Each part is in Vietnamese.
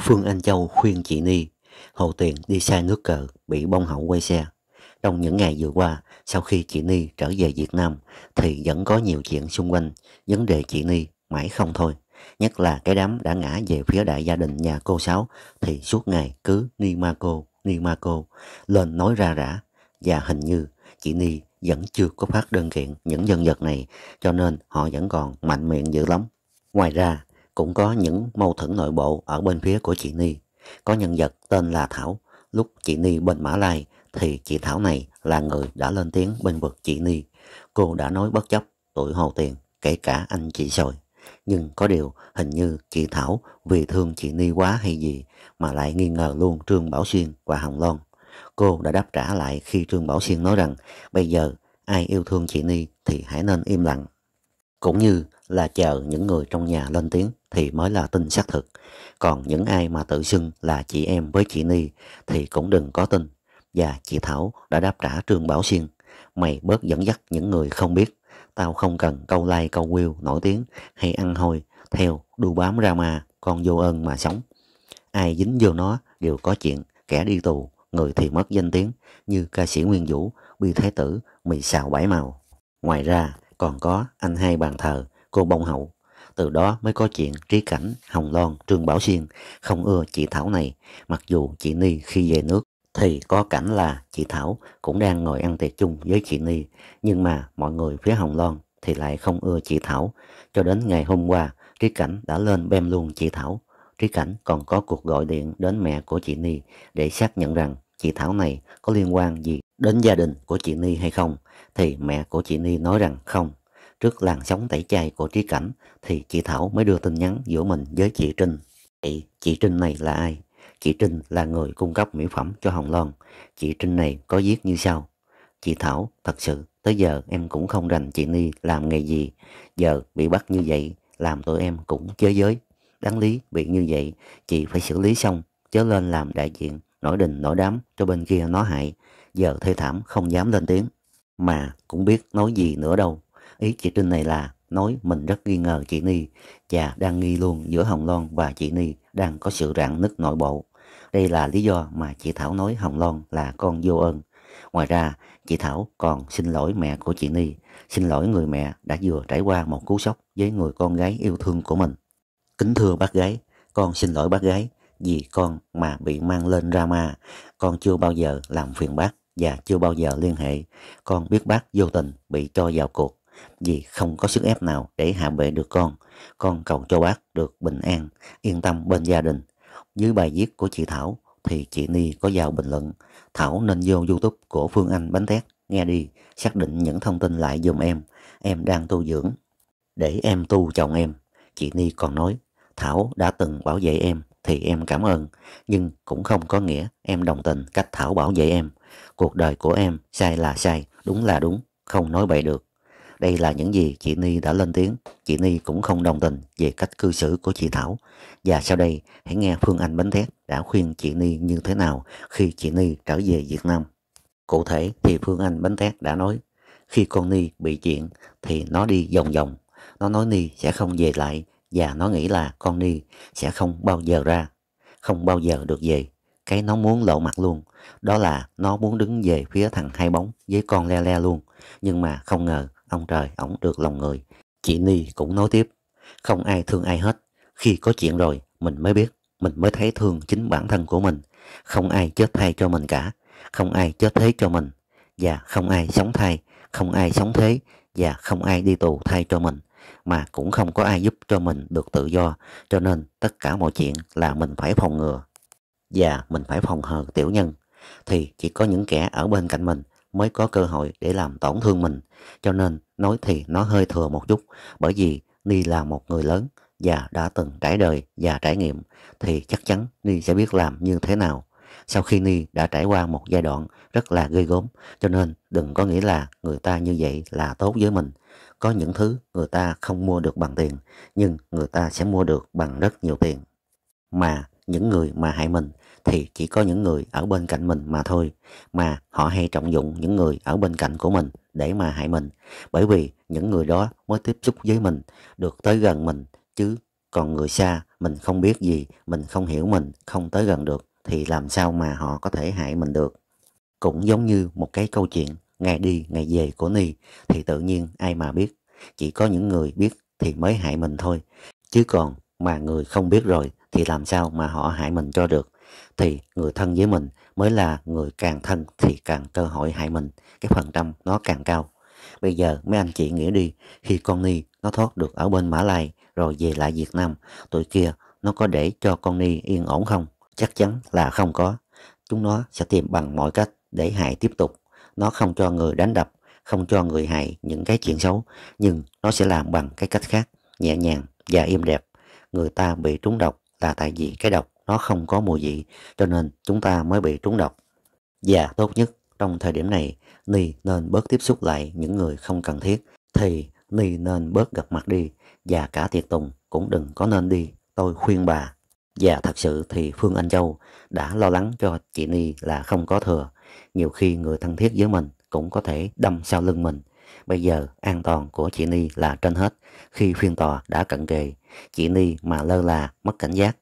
Phương Anh Châu khuyên chị Ni, Hồ Tiền đi sai nước cờ, bị bông hậu quay xe. Trong những ngày vừa qua, sau khi chị Ni trở về Việt Nam, thì vẫn có nhiều chuyện xung quanh, vấn đề chị Ni mãi không thôi. Nhất là cái đám đã ngã về phía đại gia đình nhà cô Sáu thì suốt ngày cứ Ni Ma Cô, Ni Ma Cô lên nói ra rã. Và hình như chị Ni vẫn chưa có phát đơn kiện những dân vật này cho nên họ vẫn còn mạnh miệng dữ lắm. Ngoài ra, cũng có những mâu thuẫn nội bộ ở bên phía của chị Ni. Có nhân vật tên là Thảo, lúc chị Ni bên Mã Lai thì chị Thảo này là người đã lên tiếng bên vực chị Ni. Cô đã nói bất chấp tuổi hồ tiền, kể cả anh chị rồi. Nhưng có điều hình như chị Thảo vì thương chị Ni quá hay gì mà lại nghi ngờ luôn Trương Bảo Xuyên và Hồng Loan. Cô đã đáp trả lại khi Trương Bảo Xuyên nói rằng bây giờ ai yêu thương chị Ni thì hãy nên im lặng. Cũng như là chờ những người trong nhà lên tiếng thì mới là tin xác thực. Còn những ai mà tự xưng là chị em với chị Ni thì cũng đừng có tin. Và chị Thảo đã đáp trả Trương Bảo Xuyên. Mày bớt dẫn dắt những người không biết. Tao không cần câu like câu will nổi tiếng hay ăn hôi theo đu bám ra mà con vô ơn mà sống. Ai dính vô nó đều có chuyện kẻ đi tù, người thì mất danh tiếng như ca sĩ Nguyên Vũ, Bi Thái Tử, Mì Xào Bảy Màu. Ngoài ra còn có anh hai bàn thờ, cô Bông Hậu từ đó mới có chuyện Trí Cảnh, Hồng Loan, Trương Bảo Xuyên không ưa chị Thảo này, mặc dù chị Ni khi về nước thì có cảnh là chị Thảo cũng đang ngồi ăn tiệc chung với chị Ni, nhưng mà mọi người phía Hồng Loan thì lại không ưa chị Thảo. Cho đến ngày hôm qua, Trí Cảnh đã lên bem luôn chị Thảo. Trí Cảnh còn có cuộc gọi điện đến mẹ của chị Ni để xác nhận rằng chị Thảo này có liên quan gì đến gia đình của chị Ni hay không. Thì mẹ của chị Ni nói rằng không, Trước làn sóng tẩy chay của trí cảnh thì chị Thảo mới đưa tin nhắn giữa mình với chị Trinh. Chị, chị Trinh này là ai? Chị Trinh là người cung cấp mỹ phẩm cho Hồng Loan. Chị Trinh này có viết như sau. Chị Thảo, thật sự, tới giờ em cũng không rành chị Ni làm nghề gì. Giờ bị bắt như vậy, làm tụi em cũng chế giới. Đáng lý, bị như vậy, chị phải xử lý xong, chớ lên làm đại diện, nổi đình nổi đám cho bên kia nó hại. Giờ thê thảm không dám lên tiếng. Mà cũng biết nói gì nữa đâu. Ý chị Trinh này là nói mình rất nghi ngờ chị Ni và đang nghi luôn giữa Hồng Loan và chị Ni đang có sự rạn nứt nội bộ. Đây là lý do mà chị Thảo nói Hồng Loan là con vô ơn. Ngoài ra, chị Thảo còn xin lỗi mẹ của chị Ni, xin lỗi người mẹ đã vừa trải qua một cú sốc với người con gái yêu thương của mình. Kính thưa bác gái, con xin lỗi bác gái vì con mà bị mang lên drama. Con chưa bao giờ làm phiền bác và chưa bao giờ liên hệ. Con biết bác vô tình bị cho vào cuộc vì không có sức ép nào để hạ bệ được con. Con cầu cho bác được bình an, yên tâm bên gia đình. Dưới bài viết của chị Thảo thì chị Ni có vào bình luận Thảo nên vô Youtube của Phương Anh Bánh Tét nghe đi, xác định những thông tin lại dùm em. Em đang tu dưỡng. Để em tu chồng em. Chị Ni còn nói, Thảo đã từng bảo vệ em thì em cảm ơn, nhưng cũng không có nghĩa em đồng tình cách Thảo bảo vệ em. Cuộc đời của em sai là sai, đúng là đúng, không nói bậy được. Đây là những gì chị Ni đã lên tiếng. Chị Ni cũng không đồng tình về cách cư xử của chị Thảo. Và sau đây, hãy nghe Phương Anh Bánh Thét đã khuyên chị Ni như thế nào khi chị Ni trở về Việt Nam. Cụ thể thì Phương Anh Bánh Thét đã nói, khi con Ni bị chuyện thì nó đi vòng vòng. Nó nói Ni sẽ không về lại và nó nghĩ là con Ni sẽ không bao giờ ra, không bao giờ được về. Cái nó muốn lộ mặt luôn, đó là nó muốn đứng về phía thằng hai bóng với con le le luôn. Nhưng mà không ngờ Ông trời, ổng được lòng người. Chị Ni cũng nói tiếp, không ai thương ai hết. Khi có chuyện rồi, mình mới biết, mình mới thấy thương chính bản thân của mình. Không ai chết thay cho mình cả, không ai chết thế cho mình. Và không ai sống thay, không ai sống thế, và không ai đi tù thay cho mình. Mà cũng không có ai giúp cho mình được tự do, cho nên tất cả mọi chuyện là mình phải phòng ngừa. Và mình phải phòng hờ tiểu nhân thì chỉ có những kẻ ở bên cạnh mình mới có cơ hội để làm tổn thương mình. Cho nên nói thì nó hơi thừa một chút bởi vì Ni là một người lớn và đã từng trải đời và trải nghiệm thì chắc chắn Ni sẽ biết làm như thế nào. Sau khi Ni đã trải qua một giai đoạn rất là ghê gốm, cho nên đừng có nghĩ là người ta như vậy là tốt với mình. Có những thứ người ta không mua được bằng tiền nhưng người ta sẽ mua được bằng rất nhiều tiền. Mà những người mà hại mình thì chỉ có những người ở bên cạnh mình mà thôi mà họ hay trọng dụng những người ở bên cạnh của mình để mà hại mình bởi vì những người đó mới tiếp xúc với mình được tới gần mình chứ còn người xa mình không biết gì mình không hiểu mình không tới gần được thì làm sao mà họ có thể hại mình được cũng giống như một cái câu chuyện ngày đi ngày về của ni thì tự nhiên ai mà biết chỉ có những người biết thì mới hại mình thôi chứ còn mà người không biết rồi thì làm sao mà họ hại mình cho được thì người thân với mình mới là người càng thân thì càng cơ hội hại mình cái phần trăm nó càng cao bây giờ mấy anh chị nghĩ đi khi con ni nó thoát được ở bên mã lai rồi về lại việt nam tụi kia nó có để cho con ni yên ổn không chắc chắn là không có chúng nó sẽ tìm bằng mọi cách để hại tiếp tục nó không cho người đánh đập không cho người hại những cái chuyện xấu nhưng nó sẽ làm bằng cái cách khác nhẹ nhàng và im đẹp người ta bị trúng độc là tại vì cái độc nó không có mùi vị cho nên chúng ta mới bị trúng độc. Và tốt nhất trong thời điểm này, Ni nên bớt tiếp xúc lại những người không cần thiết thì Ni nên bớt gặp mặt đi và cả tiệc tùng cũng đừng có nên đi, tôi khuyên bà. Và thật sự thì Phương Anh Châu đã lo lắng cho chị Ni là không có thừa. Nhiều khi người thân thiết với mình cũng có thể đâm sau lưng mình. Bây giờ an toàn của chị Ni là trên hết. Khi phiên tòa đã cận kề, chị Ni mà lơ là, mất cảnh giác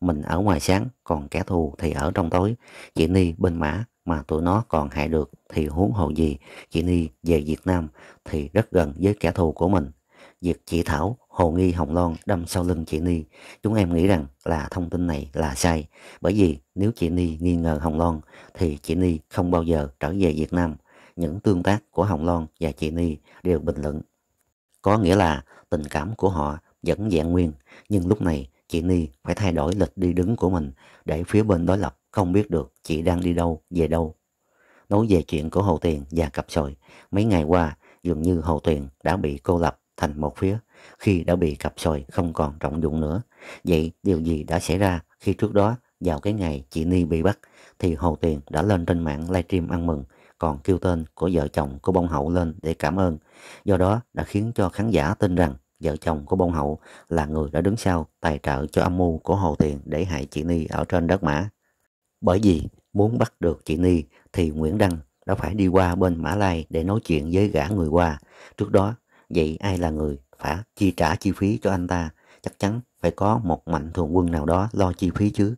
mình ở ngoài sáng, còn kẻ thù thì ở trong tối. Chị Ni bên mã mà tụi nó còn hại được thì huống hồ gì. Chị Ni về Việt Nam thì rất gần với kẻ thù của mình. Việc chị Thảo, Hồ Nghi Hồng Loan đâm sau lưng chị Ni, chúng em nghĩ rằng là thông tin này là sai. Bởi vì nếu chị Ni nghi ngờ Hồng Loan thì chị Ni không bao giờ trở về Việt Nam. Những tương tác của Hồng Loan và chị Ni đều bình luận. Có nghĩa là tình cảm của họ vẫn dạng nguyên, nhưng lúc này chị Ni phải thay đổi lịch đi đứng của mình để phía bên đối lập không biết được chị đang đi đâu, về đâu. Nói về chuyện của Hồ Tuyền và cặp sồi, mấy ngày qua dường như Hồ Tuyền đã bị cô lập thành một phía khi đã bị cặp sồi không còn trọng dụng nữa. Vậy điều gì đã xảy ra khi trước đó vào cái ngày chị Ni bị bắt thì Hồ Tuyền đã lên trên mạng livestream ăn mừng còn kêu tên của vợ chồng của bông hậu lên để cảm ơn. Do đó đã khiến cho khán giả tin rằng vợ chồng của Bông Hậu là người đã đứng sau tài trợ cho âm mưu của Hồ tiền để hại chị Ni ở trên đất Mã. Bởi vì muốn bắt được chị Ni thì Nguyễn Đăng đã phải đi qua bên Mã Lai để nói chuyện với gã người qua. Trước đó, vậy ai là người phải chi trả chi phí cho anh ta? Chắc chắn phải có một mạnh thường quân nào đó lo chi phí chứ.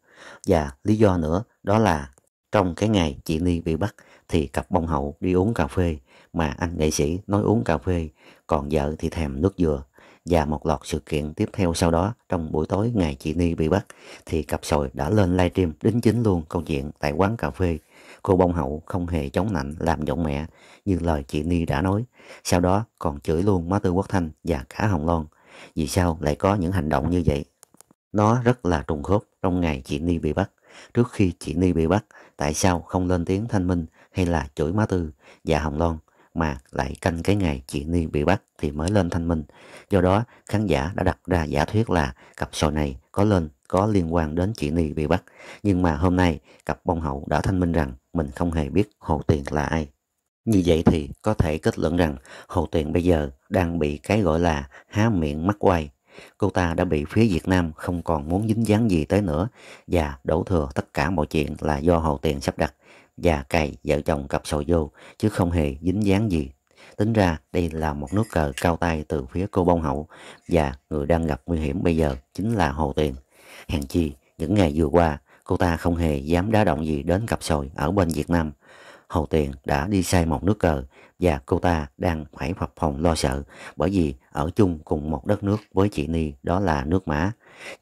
Và lý do nữa đó là trong cái ngày chị Ni bị bắt thì cặp bông hậu đi uống cà phê mà anh nghệ sĩ nói uống cà phê còn vợ thì thèm nước dừa và một loạt sự kiện tiếp theo sau đó trong buổi tối ngày chị Ni bị bắt thì cặp sồi đã lên livestream đính chính luôn câu chuyện tại quán cà phê. Cô bông hậu không hề chống nạnh làm giọng mẹ như lời chị Ni đã nói. Sau đó còn chửi luôn má Tư Quốc Thanh và cả Hồng Loan. Vì sao lại có những hành động như vậy? Nó rất là trùng khớp trong ngày chị Ni bị bắt. Trước khi chị Ni bị bắt, tại sao không lên tiếng thanh minh hay là chửi má Tư và Hồng Loan mà lại canh cái ngày chị Ni bị bắt thì mới lên thanh minh. Do đó, khán giả đã đặt ra giả thuyết là cặp sò này có lên có liên quan đến chị Ni bị bắt. Nhưng mà hôm nay, cặp bông hậu đã thanh minh rằng mình không hề biết Hồ Tiền là ai. Như vậy thì có thể kết luận rằng Hồ Tiền bây giờ đang bị cái gọi là há miệng mắc quay. Cô ta đã bị phía Việt Nam không còn muốn dính dáng gì tới nữa và đổ thừa tất cả mọi chuyện là do Hồ Tiền sắp đặt và cài vợ chồng cặp sò vô chứ không hề dính dáng gì. Tính ra đây là một nước cờ cao tay từ phía cô bông hậu và người đang gặp nguy hiểm bây giờ chính là Hồ tiền Hèn chi, những ngày vừa qua, cô ta không hề dám đá động gì đến cặp sồi ở bên Việt Nam Hầu Tiền đã đi sai một nước cờ và cô ta đang phải phập phòng lo sợ bởi vì ở chung cùng một đất nước với chị Ni đó là nước Mã.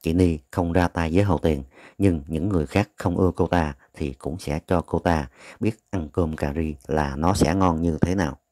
Chị Ni không ra tay với Hầu Tiền nhưng những người khác không ưa cô ta thì cũng sẽ cho cô ta biết ăn cơm cà ri là nó sẽ ngon như thế nào.